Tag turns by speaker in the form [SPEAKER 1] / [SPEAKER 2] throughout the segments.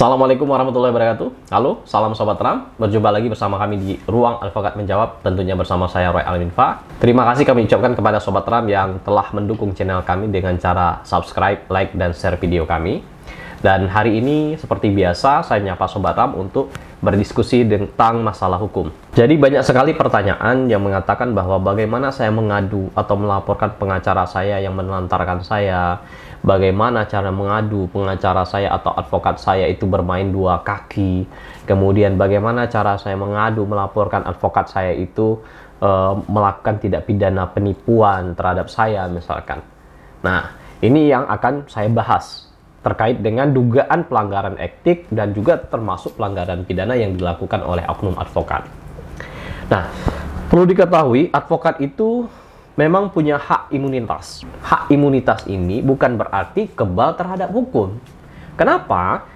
[SPEAKER 1] Assalamualaikum warahmatullahi wabarakatuh. Halo, salam sobat Ram. Berjumpa lagi bersama kami di Ruang Advokat Menjawab, tentunya bersama saya Roy Alminfa. Terima kasih kami ucapkan kepada sobat Ram yang telah mendukung channel kami dengan cara subscribe, like, dan share video kami. Dan hari ini seperti biasa saya menyapa Ram untuk berdiskusi tentang masalah hukum. Jadi banyak sekali pertanyaan yang mengatakan bahwa bagaimana saya mengadu atau melaporkan pengacara saya yang menelantarkan saya, bagaimana cara mengadu pengacara saya atau advokat saya itu bermain dua kaki, kemudian bagaimana cara saya mengadu melaporkan advokat saya itu eh, melakukan tidak pidana penipuan terhadap saya misalkan. Nah, ini yang akan saya bahas terkait dengan dugaan pelanggaran etik dan juga termasuk pelanggaran pidana yang dilakukan oleh oknum advokat. Nah, perlu diketahui advokat itu memang punya hak imunitas. Hak imunitas ini bukan berarti kebal terhadap hukum. Kenapa?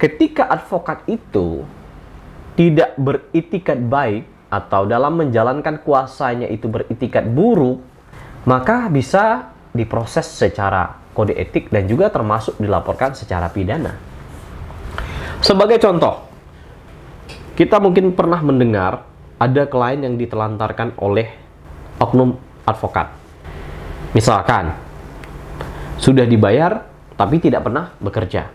[SPEAKER 1] Ketika advokat itu tidak beritikat baik atau dalam menjalankan kuasanya itu beritikat buruk, maka bisa diproses secara kode etik dan juga termasuk dilaporkan secara pidana. Sebagai contoh, kita mungkin pernah mendengar ada klien yang ditelantarkan oleh oknum advokat. Misalkan, sudah dibayar tapi tidak pernah bekerja.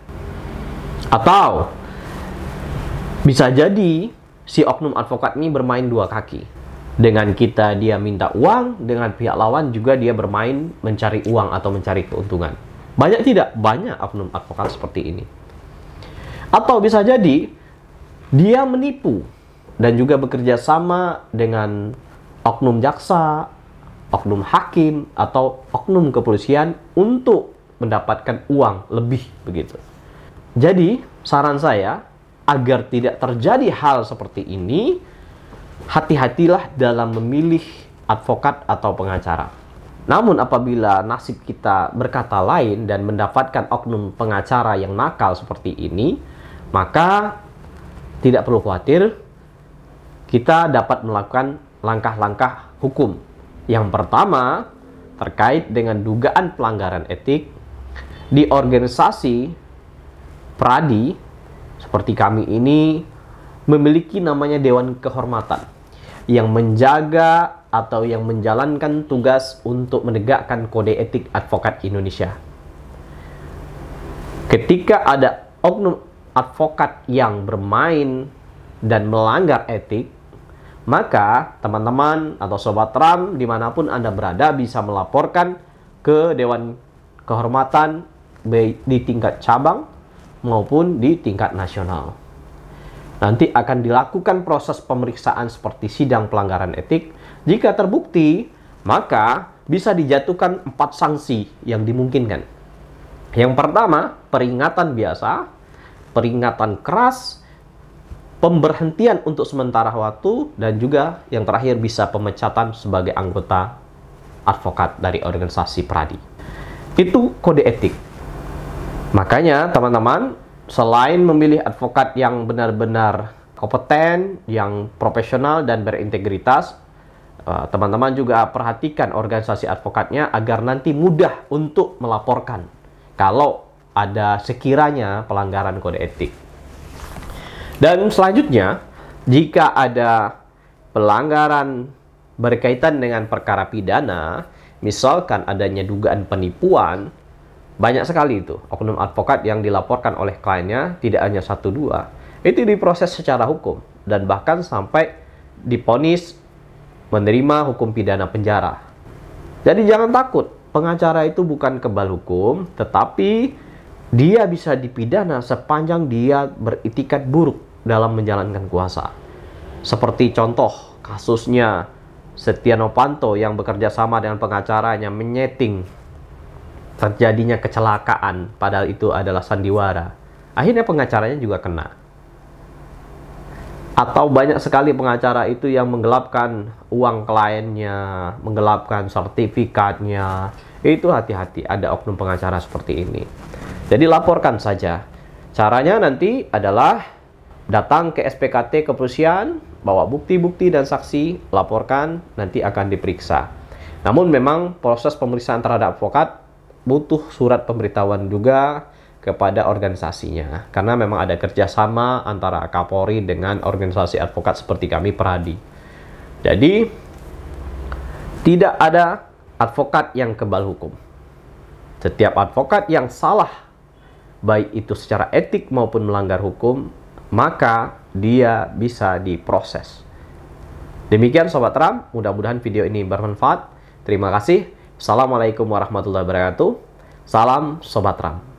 [SPEAKER 1] Atau bisa jadi si oknum advokat ini bermain dua kaki dengan kita dia minta uang, dengan pihak lawan juga dia bermain mencari uang atau mencari keuntungan. Banyak tidak? Banyak oknum advokat seperti ini. Atau bisa jadi dia menipu dan juga bekerja sama dengan oknum jaksa, oknum hakim atau oknum kepolisian untuk mendapatkan uang lebih begitu. Jadi, saran saya agar tidak terjadi hal seperti ini, hati-hatilah dalam memilih advokat atau pengacara. Namun apabila nasib kita berkata lain dan mendapatkan oknum pengacara yang nakal seperti ini, maka tidak perlu khawatir, kita dapat melakukan langkah-langkah hukum. Yang pertama, terkait dengan dugaan pelanggaran etik di organisasi pradi seperti kami ini memiliki namanya Dewan Kehormatan yang menjaga atau yang menjalankan tugas untuk menegakkan kode etik advokat Indonesia. Ketika ada oknum advokat yang bermain dan melanggar etik, maka teman-teman atau sobat RAM dimanapun Anda berada bisa melaporkan ke Dewan Kehormatan di tingkat cabang maupun di tingkat nasional. Nanti akan dilakukan proses pemeriksaan seperti sidang pelanggaran etik. Jika terbukti, maka bisa dijatuhkan empat sanksi yang dimungkinkan. Yang pertama, peringatan biasa, peringatan keras, pemberhentian untuk sementara waktu, dan juga yang terakhir bisa pemecatan sebagai anggota advokat dari organisasi peradi. Itu kode etik. Makanya, teman-teman, selain memilih advokat yang benar-benar kompeten, yang profesional dan berintegritas, eh, teman-teman juga perhatikan organisasi advokatnya agar nanti mudah untuk melaporkan kalau ada sekiranya pelanggaran kode etik. Dan selanjutnya, jika ada pelanggaran berkaitan dengan perkara pidana, misalkan adanya dugaan penipuan, banyak sekali itu oknum advokat yang dilaporkan oleh kliennya tidak hanya satu dua. Itu diproses secara hukum dan bahkan sampai diponis menerima hukum pidana penjara. Jadi jangan takut, pengacara itu bukan kebal hukum, tetapi dia bisa dipidana sepanjang dia beritikat buruk dalam menjalankan kuasa. Seperti contoh kasusnya Setia Novanto yang bekerja sama dengan pengacaranya menyeting terjadinya kecelakaan, padahal itu adalah sandiwara. Akhirnya pengacaranya juga kena. Atau banyak sekali pengacara itu yang menggelapkan uang kliennya, menggelapkan sertifikatnya. Itu hati-hati, ada oknum pengacara seperti ini. Jadi laporkan saja. Caranya nanti adalah datang ke SPKT kepolisian, bawa bukti-bukti dan saksi, laporkan, nanti akan diperiksa. Namun memang proses pemeriksaan terhadap advokat butuh surat pemberitahuan juga kepada organisasinya karena memang ada kerjasama antara Kapolri dengan organisasi advokat seperti kami Peradi. Jadi tidak ada advokat yang kebal hukum. Setiap advokat yang salah baik itu secara etik maupun melanggar hukum maka dia bisa diproses. Demikian Sobat Ram, mudah-mudahan video ini bermanfaat. Terima kasih. Assalamualaikum warahmatullahi wabarakatuh. Salam Sobat Ram.